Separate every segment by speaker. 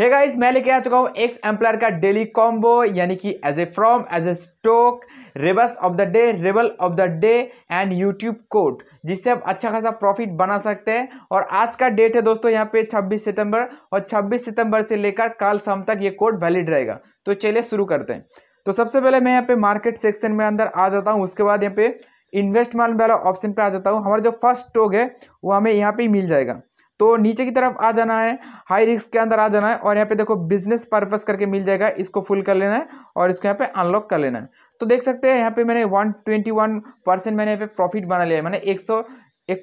Speaker 1: हे hey guys मैं लेके आ चुका हूँ एक्स एम्प्लॉयर का डेली कॉम्बो यानी कि as a from as a stock rebus of the day rebus of the day and YouTube code जिससे आप अच्छा खासा प्रॉफिट बना सकते हैं और आज का डेट है दोस्तों यहाँ पे 26 सितंबर और 26 सितंबर से लेकर कल शाम तक ये कोड वैलिड रहेगा तो चलिए शुरू करते हैं तो सबसे पहले मैं यहाँ पे मार्केट सेक्शन में अंदर आ जाता हूँ उसके बाद यहाँ पे इन्वेस्टमेंट वाला ऑप्शन पे आ जाता हूँ हमारा जो फर्स्ट स्टॉक है वो हमें यहाँ पे मिल जाएगा तो नीचे की तरफ आ जाना है हाई रिस्क के अंदर आ जाना है और यहाँ पे देखो बिजनेस पर्पज़ करके मिल जाएगा इसको फुल कर लेना है और इसको यहाँ पे अनलॉक कर लेना है तो देख सकते हैं यहाँ पे मैंने 121 परसेंट मैंने यहाँ पे प्रॉफिट बना लिया है मैंने एक सौ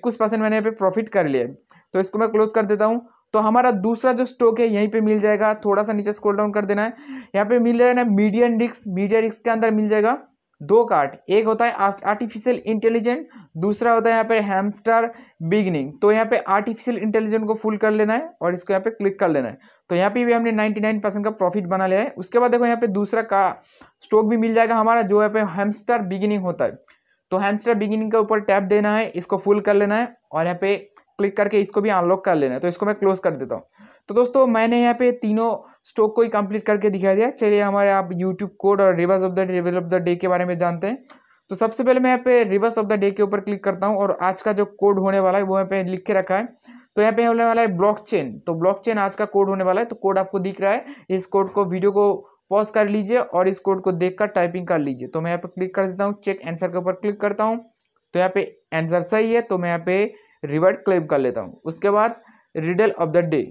Speaker 1: परसेंट मैंने यहाँ पे प्रॉफिट कर लिया तो इसको मैं क्लोज कर देता हूँ तो हमारा दूसरा जो स्टॉक है यहीं पे मिल जाएगा थोड़ा सा नीचे स्क्रॉल डाउन कर देना है यहाँ पे मिल जाएगा ना मीडियम रिस्क मीडिया रिस्क के अंदर मिल जाएगा दो कार्ट एक होता है आर्टिफिशियल इंटेलिजेंट दूसरा होता है यहाँ पे हैमस्टर बिगनिंग तो यहाँ पे आर्टिफिशियल इंटेलिजेंट को फुल कर लेना है और इसको यहाँ पे क्लिक कर लेना है तो यहाँ पे भी हमने 99 परसेंट का प्रॉफिट बना लिया है उसके बाद देखो यहाँ पे दूसरा का स्टॉक भी मिल जाएगा हमारा जो यहाँ पे हेमस्टर बिगिनिंग होता है तो हेमस्टर बिगिनिंग के ऊपर टैप देना है इसको फुल कर लेना है और यहाँ पे क्लिक करके इसको भी अनलॉक कर लेना है तो इसको मैं क्लोज कर देता हूँ तो दोस्तों मैंने यहाँ पे तीनों स्टॉक को ही कंप्लीट करके दिखा दिया चलिए हमारे आप यूट्यूब कोड और rebus of the rebus of the day के बारे में जानते हैं तो सबसे पहले मैं यहाँ पे रिवर्स ऑफ द डे के ऊपर क्लिक करता हूँ और आज का जो कोड होने वाला है वो यहाँ पे लिख के रखा है तो यहाँ पे होने वाला है ब्लॉक तो ब्लॉक आज का कोड होने वाला है तो कोड आपको दिख रहा है इस कोड को वीडियो को पॉज कर लीजिए और इस कोड को देख टाइपिंग कर लीजिए तो मैं यहाँ पे क्लिक कर देता हूँ चेक आंसर के ऊपर क्लिक करता हूँ तो यहाँ पे आंसर सही है तो मैं यहाँ पे रिवर्ट क्लेम कर लेता हूँ उसके बाद रिडल ऑफ द डे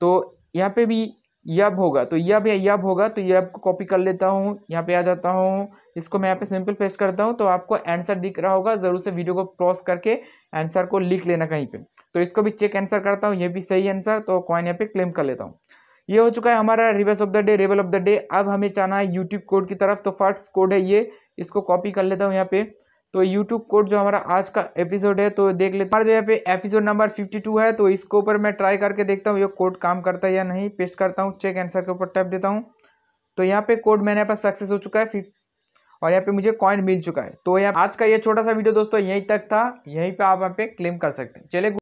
Speaker 1: तो यहाँ पे भी यब होगा तो यब या यब होगा तो यब को कॉपी कर लेता हूँ यहाँ पे आ जाता हूँ इसको मैं यहाँ पे सिंपल पेस्ट करता हूँ तो आपको आंसर दिख रहा होगा ज़रूर से वीडियो को क्रॉस करके आंसर को लिख लेना कहीं पे तो इसको भी चेक आंसर करता हूँ ये भी सही आंसर तो कॉइन यहाँ पे क्लेम कर लेता हूँ ये हो चुका है हमारा rebus of the day rebus of the day अब हमें जाना है यूट्यूब कोड की तरफ तो फर्स्ट कोड है ये इसको कॉपी कर लेता हूँ यहाँ पे तो YouTube कोड जो हमारा आज का एपिसोड है तो देख लेते हमारा जो यहाँ पे एपिसोड नंबर 52 है तो इसके ऊपर मैं ट्राई करके देखता हूँ ये कोड काम करता है या नहीं पेस्ट करता हूँ चेक आंसर के ऊपर टैप देता हूँ तो यहाँ पे कोड मैंने यहाँ पास सक्सेस हो चुका है और यहाँ पे मुझे कॉइन मिल चुका है तो यहाँ आज का ये छोटा सा वीडियो दोस्तों यहीं तक था यहीं पर आप यहाँ पे क्लेम कर सकते हैं चले